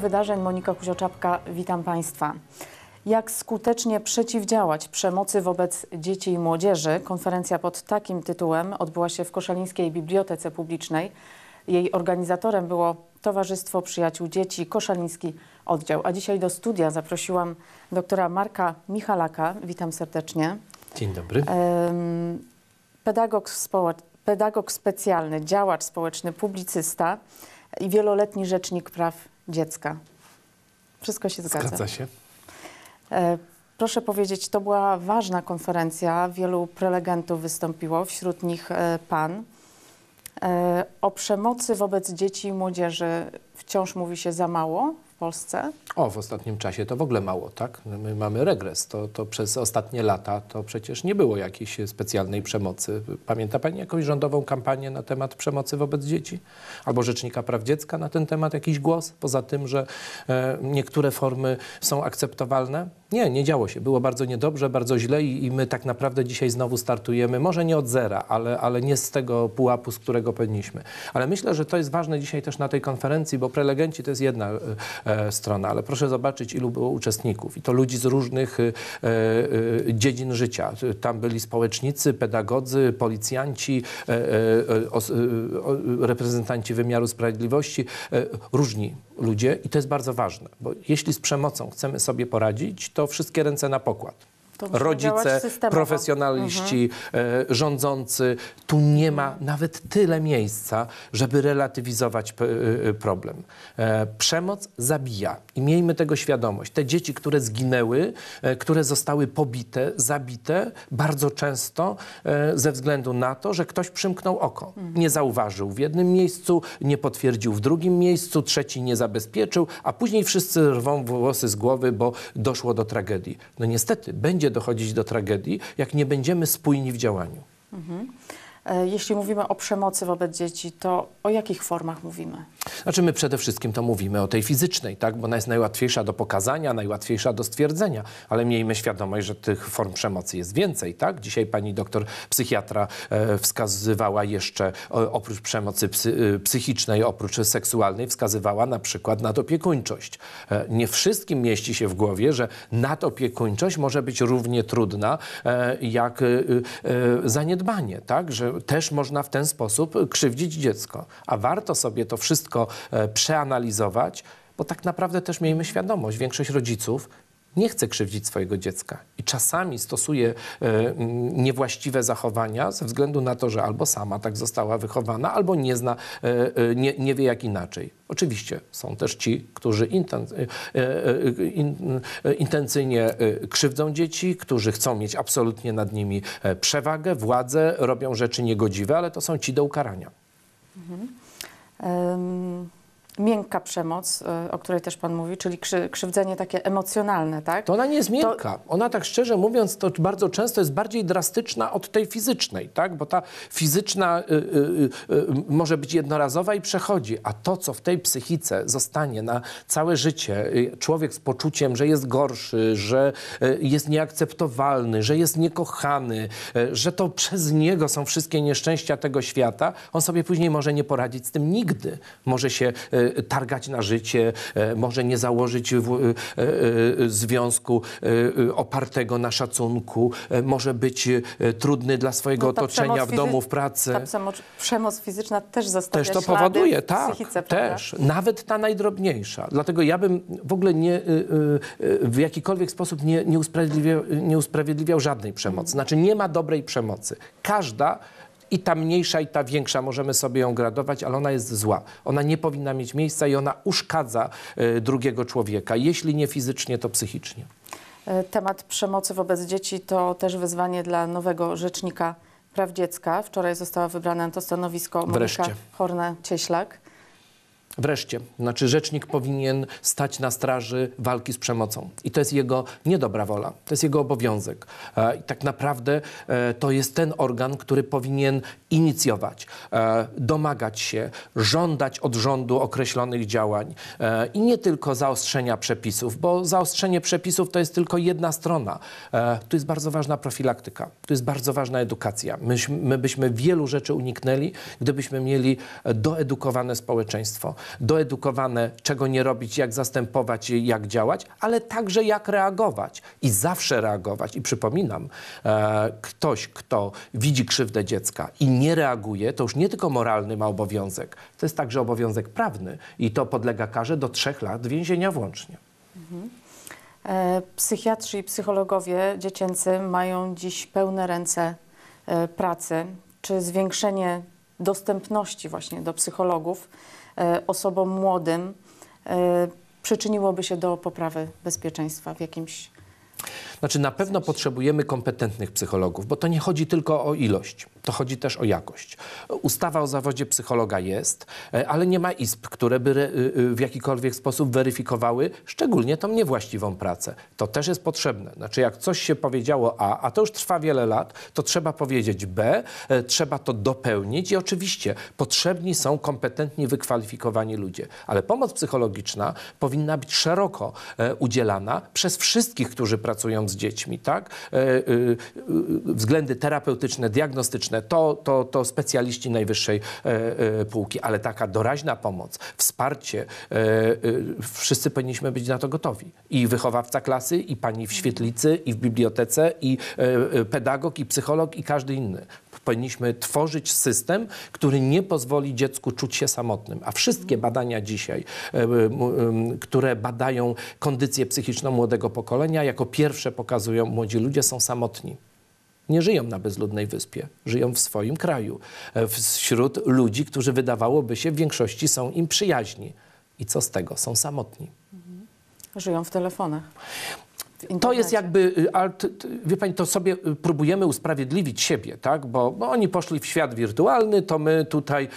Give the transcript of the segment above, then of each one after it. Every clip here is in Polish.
Wydarzeń, Monika Kuzioczapka, witam Państwa. Jak skutecznie przeciwdziałać przemocy wobec dzieci i młodzieży? Konferencja pod takim tytułem odbyła się w Koszalińskiej Bibliotece Publicznej. Jej organizatorem było Towarzystwo Przyjaciół Dzieci Koszaliński Oddział. A dzisiaj do studia zaprosiłam doktora Marka Michalaka. Witam serdecznie. Dzień dobry. Pedagog, pedagog specjalny, działacz społeczny, publicysta i wieloletni rzecznik praw dziecka. Wszystko się zgadza. Zgadza się. E, proszę powiedzieć, to była ważna konferencja. Wielu prelegentów wystąpiło, wśród nich e, pan. E, o przemocy wobec dzieci i młodzieży wciąż mówi się za mało Polsce? O, w ostatnim czasie to w ogóle mało, tak? No, my mamy regres. To, to przez ostatnie lata to przecież nie było jakiejś specjalnej przemocy. Pamięta Pani jakąś rządową kampanię na temat przemocy wobec dzieci? Albo Rzecznika Praw Dziecka na ten temat jakiś głos? Poza tym, że e, niektóre formy są akceptowalne? Nie, nie działo się. Było bardzo niedobrze, bardzo źle i, i my tak naprawdę dzisiaj znowu startujemy, może nie od zera, ale, ale nie z tego pułapu, z którego powinniśmy. Ale myślę, że to jest ważne dzisiaj też na tej konferencji, bo prelegenci to jest jedna e, e strona, ale proszę zobaczyć, ilu było uczestników i to ludzi z różnych e, e, dziedzin życia. Tam byli społecznicy, pedagodzy, policjanci, e, e, o, reprezentanci wymiaru sprawiedliwości, różni ludzie i to jest bardzo ważne, bo jeśli z przemocą chcemy sobie poradzić, to wszystkie ręce na pokład rodzice, profesjonaliści, mhm. E, rządzący. Tu nie ma nawet tyle miejsca, żeby relatywizować e, e, problem. Przemoc zabija i miejmy tego świadomość. Te dzieci, które zginęły, które zostały pobite, zabite, bardzo często ze względu na to, że ktoś przymknął oko. Mhm. Nie zauważył w jednym miejscu, nie potwierdził w drugim miejscu, trzeci nie zabezpieczył, a później wszyscy rwą włosy z głowy, bo doszło do tragedii. No niestety, będzie dochodzić do tragedii, jak nie będziemy spójni w działaniu. Mhm. E, jeśli mówimy o przemocy wobec dzieci, to o jakich formach mówimy? Znaczy my przede wszystkim to mówimy o tej fizycznej, tak? bo ona jest najłatwiejsza do pokazania, najłatwiejsza do stwierdzenia, ale miejmy świadomość, że tych form przemocy jest więcej. Tak? Dzisiaj pani doktor psychiatra e, wskazywała jeszcze oprócz przemocy e, psychicznej, oprócz seksualnej, wskazywała na przykład nadopiekuńczość. Nie wszystkim mieści się w głowie, że nadopiekuńczość może być równie trudna jak zaniedbanie, tak? że też można w ten sposób krzywdzić dziecko. A warto sobie to wszystko e, przeanalizować, bo tak naprawdę też miejmy świadomość, większość rodziców nie chce krzywdzić swojego dziecka i czasami stosuje e, niewłaściwe zachowania ze względu na to, że albo sama tak została wychowana, albo nie zna, e, e, nie, nie wie jak inaczej. Oczywiście są też ci, którzy intencyjnie krzywdzą dzieci, którzy chcą mieć absolutnie nad nimi przewagę, władzę, robią rzeczy niegodziwe, ale to są ci do ukarania. Mhm. Um miękka przemoc, y, o której też Pan mówi, czyli krzywdzenie takie emocjonalne, tak? To ona nie jest miękka. To... Ona tak szczerze mówiąc, to bardzo często jest bardziej drastyczna od tej fizycznej, tak? Bo ta fizyczna y, y, y, y, y może być jednorazowa i przechodzi, a to, co w tej psychice zostanie na całe życie, człowiek z poczuciem, że jest gorszy, że jest nieakceptowalny, że jest niekochany, że to przez niego są wszystkie nieszczęścia tego świata, on sobie później może nie poradzić z tym nigdy. Może się E, targać na życie, e, może nie założyć w, e, związku opartego na szacunku, może być trudny dla swojego no, otoczenia w domu, w pracy. Ta przemoc fizyczna też zostawia Też to powoduje, tak, psychice, też. Nawet ta najdrobniejsza. Dlatego ja bym w ogóle nie, w jakikolwiek sposób nie, nie, usprawiedliwiał, nie usprawiedliwiał żadnej przemocy. Mhm. Znaczy nie ma dobrej przemocy. Każda i ta mniejsza, i ta większa, możemy sobie ją gradować, ale ona jest zła. Ona nie powinna mieć miejsca i ona uszkadza e, drugiego człowieka, jeśli nie fizycznie, to psychicznie. E, temat przemocy wobec dzieci to też wyzwanie dla nowego rzecznika praw dziecka. Wczoraj została wybrana na to stanowisko Monika Horna-Cieślak. Wreszcie, znaczy rzecznik powinien stać na straży walki z przemocą. I to jest jego niedobra wola, to jest jego obowiązek. E, I tak naprawdę e, to jest ten organ, który powinien inicjować, e, domagać się, żądać od rządu określonych działań e, i nie tylko zaostrzenia przepisów, bo zaostrzenie przepisów to jest tylko jedna strona. E, tu jest bardzo ważna profilaktyka, tu jest bardzo ważna edukacja. My, my byśmy wielu rzeczy uniknęli, gdybyśmy mieli e, doedukowane społeczeństwo doedukowane, czego nie robić, jak zastępować, jak działać, ale także jak reagować i zawsze reagować. I przypominam, e, ktoś, kto widzi krzywdę dziecka i nie reaguje, to już nie tylko moralny ma obowiązek, to jest także obowiązek prawny i to podlega karze do trzech lat więzienia włącznie. Mhm. E, psychiatrzy i psychologowie dziecięcy mają dziś pełne ręce e, pracy. Czy zwiększenie dostępności właśnie do psychologów E, osobom młodym e, przyczyniłoby się do poprawy bezpieczeństwa w jakimś znaczy na pewno potrzebujemy kompetentnych psychologów, bo to nie chodzi tylko o ilość, to chodzi też o jakość. Ustawa o zawodzie psychologa jest, e, ale nie ma izb, które by y, y, w jakikolwiek sposób weryfikowały szczególnie tą niewłaściwą pracę. To też jest potrzebne. Znaczy jak coś się powiedziało A, a to już trwa wiele lat, to trzeba powiedzieć B, e, trzeba to dopełnić i oczywiście potrzebni są kompetentni, wykwalifikowani ludzie. Ale pomoc psychologiczna powinna być szeroko e, udzielana przez wszystkich, którzy pracują w z dziećmi, tak? E, e, e, względy terapeutyczne, diagnostyczne, to, to, to specjaliści najwyższej półki, ale taka doraźna pomoc, wsparcie, wszyscy powinniśmy być na to gotowi. I wychowawca klasy, i pani w świetlicy, i w bibliotece, i pedagog, i psycholog, i każdy inny. Powinniśmy tworzyć system, który nie pozwoli dziecku czuć się samotnym. A wszystkie badania dzisiaj, które badają kondycję psychiczną młodego pokolenia, jako pierwsze pokolenie, pokazują, młodzi ludzie są samotni. Nie żyją na bezludnej wyspie, żyją w swoim kraju, e, wśród ludzi, którzy wydawałoby się w większości są im przyjaźni. I co z tego? Są samotni. Żyją w telefonach to jest jakby, y, wie pani, to sobie y, próbujemy usprawiedliwić siebie, tak? Bo, bo oni poszli w świat wirtualny, to my tutaj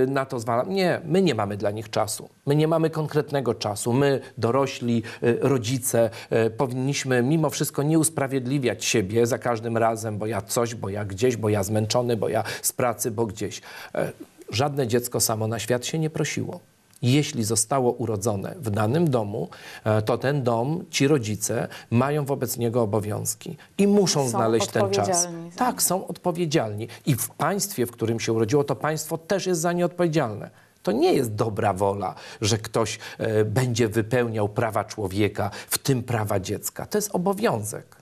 y, na to zwalamy. Nie, my nie mamy dla nich czasu. My nie mamy konkretnego czasu. My, dorośli, rodzice, powinniśmy mimo wszystko nie usprawiedliwiać siebie za każdym razem, bo ja coś, bo ja gdzieś, bo ja zmęczony, bo ja z pracy, bo gdzieś. E, żadne dziecko samo na świat się nie prosiło jeśli zostało urodzone w danym domu, e, to ten dom, ci rodzice mają wobec niego obowiązki i muszą są znaleźć ten czas. Tak, są odpowiedzialni. I w państwie, w którym się urodziło, to państwo też jest za nie odpowiedzialne. To nie jest dobra wola, że ktoś e, będzie wypełniał prawa człowieka, w tym prawa dziecka. To jest obowiązek.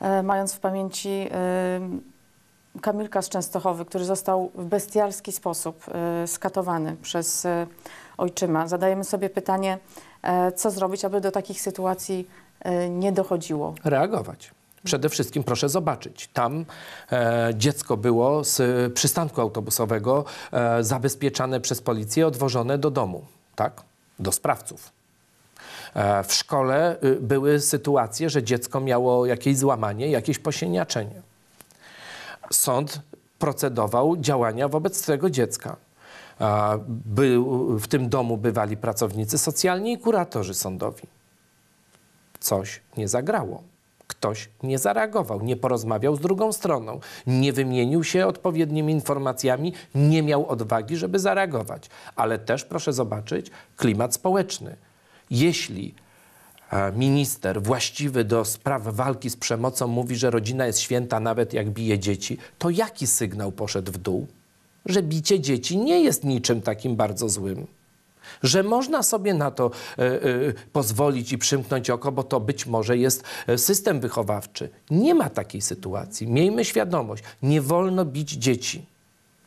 E, mając w pamięci. Y Kamilka z Częstochowy, który został w bestialski sposób e, skatowany przez e, ojczyma. Zadajemy sobie pytanie, e, co zrobić, aby do takich sytuacji nie dochodziło. Reagować. Przede wszystkim proszę zobaczyć, tam e, dziecko było z przystanku autobusowego e, zabezpieczane przez policję, odwożone do domu, tak? Do sprawców. E, w szkole y, były sytuacje, że dziecko miało jakieś złamanie, jakieś posieniaczenie sąd procedował działania wobec tego dziecka. Był, w tym domu bywali pracownicy socjalni i kuratorzy sądowi. Coś nie zagrało. Ktoś nie zareagował, nie porozmawiał z drugą stroną, nie wymienił się odpowiednimi informacjami, nie miał odwagi, żeby zareagować. Ale też proszę zobaczyć klimat społeczny. Jeśli minister właściwy do spraw walki z przemocą mówi, że rodzina jest święta nawet jak bije dzieci, to jaki sygnał poszedł w dół? Że bicie dzieci nie jest niczym takim bardzo złym. Że można sobie na to y, y, pozwolić i przymknąć oko, bo to być może jest e, system wychowawczy. Nie ma takiej sytuacji. Miejmy świadomość, nie wolno bić dzieci.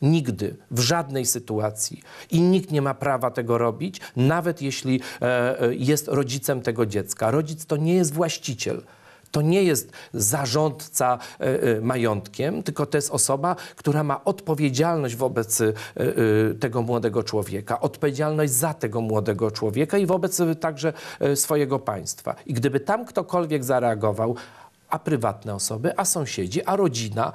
Nigdy, w żadnej sytuacji. I nikt nie ma prawa tego robić, nawet jeśli e, e jest rodzicem tego dziecka. Rodzic to nie jest właściciel. To nie jest zarządca e, e, majątkiem, tylko to jest osoba, która ma odpowiedzialność wobec tego młodego człowieka, odpowiedzialność za tego młodego człowieka i wobec także swojego państwa. I gdyby tam ktokolwiek zareagował, a prywatne osoby, a sąsiedzi, a rodzina,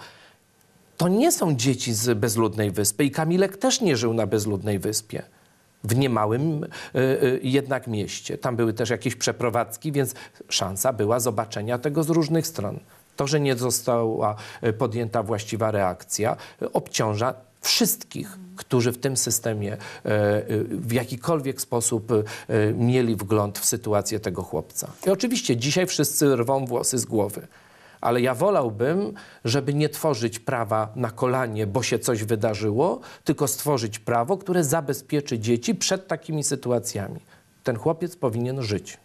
to nie są dzieci z bezludnej wyspy i Kamilek też nie żył na bezludnej wyspie. W niemałym e, e, jednak mieście. Tam były też jakieś przeprowadzki, więc szansa była zobaczenia tego z różnych stron. To, że nie została e, podjęta właściwa reakcja, obciąża wszystkich, którzy w tym systemie w jakikolwiek sposób mieli wgląd w sytuację tego chłopca. I oczywiście dzisiaj wszyscy rwą włosy z głowy ale ja wolałbym, żeby nie tworzyć prawa na kolanie, bo się coś wydarzyło, tylko stworzyć prawo, które zabezpieczy dzieci przed takimi sytuacjami. Ten chłopiec powinien żyć.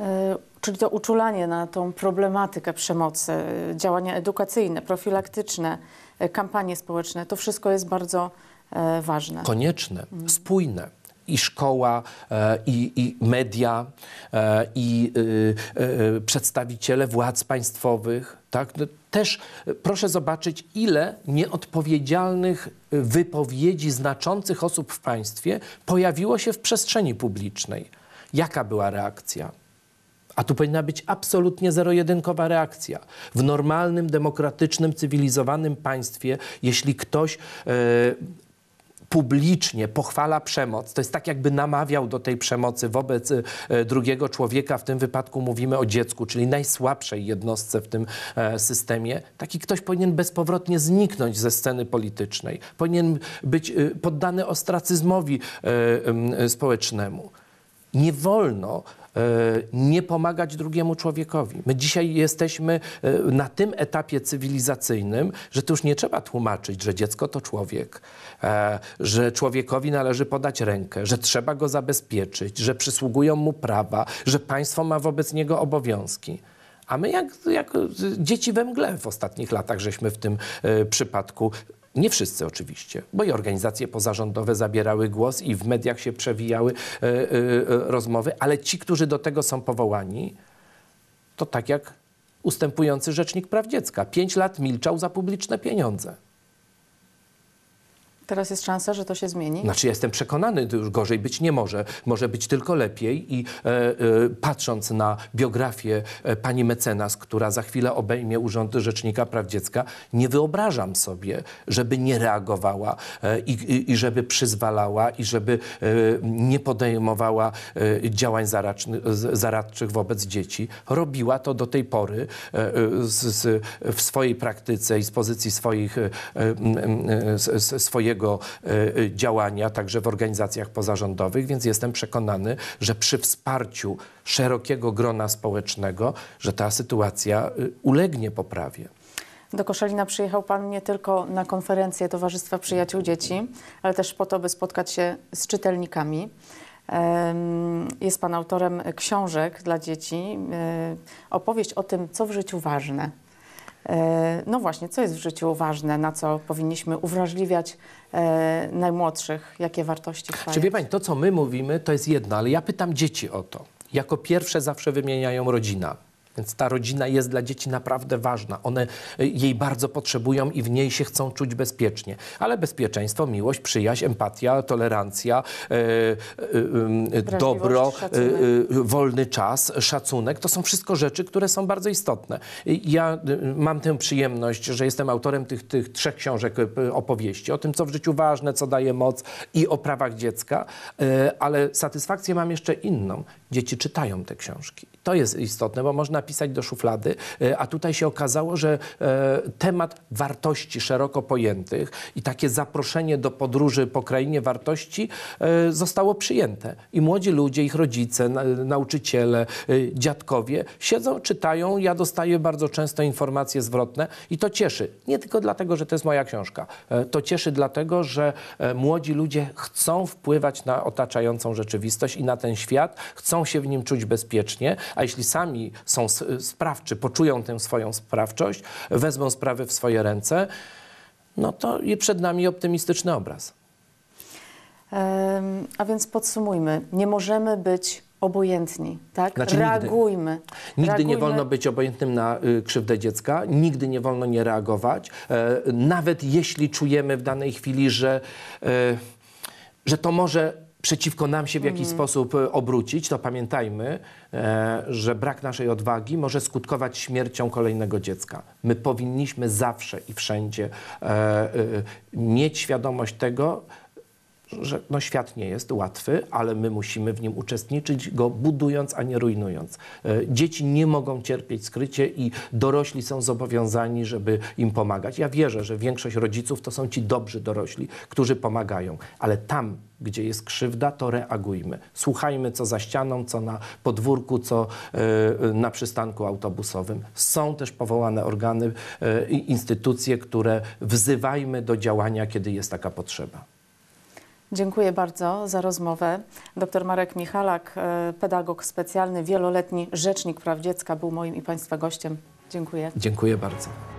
E, czyli to uczulanie na tą problematykę przemocy, działania edukacyjne, profilaktyczne, e, kampanie społeczne, to wszystko jest bardzo e, ważne. Konieczne, spójne i szkoła, e, i, i media, e, i y, y, y, przedstawiciele władz państwowych. Tak? No, też e, proszę zobaczyć, ile nieodpowiedzialnych wypowiedzi znaczących osób w państwie pojawiło się w przestrzeni publicznej. Jaka była reakcja? A tu powinna być absolutnie zero-jedynkowa reakcja. W normalnym, demokratycznym, cywilizowanym państwie, jeśli ktoś publicznie pochwala przemoc, to jest tak jakby namawiał do tej przemocy wobec y, y, drugiego człowieka, w tym wypadku mówimy o dziecku, czyli najsłabszej jednostce w tym e, systemie, taki ktoś powinien bezpowrotnie zniknąć ze sceny politycznej. Powinien być y, poddany ostracyzmowi e, e, społecznemu. Nie wolno E, nie pomagać drugiemu człowiekowi. My dzisiaj jesteśmy e, na tym etapie cywilizacyjnym, że to już nie trzeba tłumaczyć, że dziecko to człowiek, e, że człowiekowi należy podać rękę, że trzeba go zabezpieczyć, że przysługują mu prawa, że państwo ma wobec niego obowiązki. A my jak, jak dzieci we mgle w ostatnich latach żeśmy w tym przypadku nie wszyscy oczywiście, bo i organizacje pozarządowe zabierały głos i w mediach się przewijały y, y, rozmowy, ale ci, którzy do tego są powołani, to tak jak ustępujący rzecznik praw dziecka. Pięć lat milczał za publiczne pieniądze. Teraz jest szansa, że to się zmieni? Znaczy jestem przekonany, że już gorzej być nie może. Może być tylko lepiej i e, e, patrząc na biografię e, pani mecenas, która za chwilę obejmie Urząd Rzecznika Praw Dziecka, nie wyobrażam sobie, żeby nie reagowała e, i, i, żeby przyzwalała i żeby e, nie podejmowała e, działań zaraczny, zaradczych wobec dzieci. Robiła to do tej pory z, z, w swojej praktyce i z pozycji swoich, swojego jego e, e, działania także w organizacjach pozarządowych, więc jestem przekonany, że przy wsparciu szerokiego grona społecznego, że ta sytuacja y, ulegnie poprawie. Do Koszalina przyjechał Pan nie tylko na konferencję Towarzystwa Przyjaciół Dzieci, ale też po to, by spotkać się z czytelnikami. Jest Pan autorem książek dla dzieci. E, opowieść o tym, co w życiu ważne. E, no właśnie, co jest w życiu ważne, na co powinniśmy uwrażliwiać e, najmłodszych, jakie wartości wpajać. Czy wie Pani, to co my mówimy, to jest jedno, ale ja pytam dzieci o to. Jako pierwsze zawsze wymieniają rodzina więc ta rodzina jest dla dzieci naprawdę ważna. One y, jej bardzo potrzebują i w niej się chcą czuć bezpiecznie. Ale bezpieczeństwo, miłość, przyjaźń, empatia, tolerancja, e, e, e, dobro, e, e, wolny czas, szacunek to są wszystko rzeczy, które są bardzo istotne. Ja y, mam tę przyjemność, że jestem autorem tych, tych trzech książek y, opowieści o tym, co w życiu ważne, co daje moc i o prawach dziecka, e, ale satysfakcję mam jeszcze inną. Dzieci czytają te książki to jest istotne, bo można pisać do szuflady, e, a tutaj się okazało, że e, temat wartości szeroko pojętych i takie zaproszenie do podróży po krainie wartości e, zostało przyjęte. I młodzi ludzie, ich rodzice, nauczyciele, dziadkowie siedzą, czytają. Ja dostaję bardzo często informacje zwrotne i to cieszy. Nie tylko dlatego, że to jest moja książka. To cieszy dlatego, że młodzi ludzie chcą wpływać na otaczającą rzeczywistość i na ten świat, chcą się w nim czuć bezpiecznie, a jeśli sami są sprawczy, poczują tę swoją sprawczość, wezmą sprawy w swoje ręce, no to przed nami optymistyczny obraz. A więc podsumujmy, nie możemy być obojętni, tak? Znaczy, reagujmy. Nigdy, nigdy reagujmy. nie wolno być obojętnym na y, krzywdę dziecka, nigdy nie wolno nie reagować, e, nawet jeśli czujemy w danej chwili, że, e, że to może przeciwko nam się w jakiś mm. sposób e, obrócić, to pamiętajmy, e, że brak naszej odwagi może skutkować śmiercią kolejnego dziecka. My powinniśmy zawsze i wszędzie e, e, mieć świadomość tego, że no, świat nie jest łatwy, ale my musimy w nim uczestniczyć, go budując, a nie rujnując. E, dzieci nie mogą cierpieć skrycie i dorośli są zobowiązani, żeby im pomagać. Ja wierzę, że większość rodziców to są ci dobrzy dorośli, którzy pomagają, ale tam gdzie jest krzywda, to reagujmy. Słuchajmy, co za ścianą, co na podwórku, co e, na przystanku autobusowym. Są też powołane organy e, i instytucje, które wzywajmy do działania, kiedy jest taka potrzeba. Dziękuję bardzo za rozmowę. Dr Marek Michalak, e, pedagog specjalny, wieloletni rzecznik praw dziecka, był moim i Państwa gościem. Dziękuję. Dziękuję bardzo.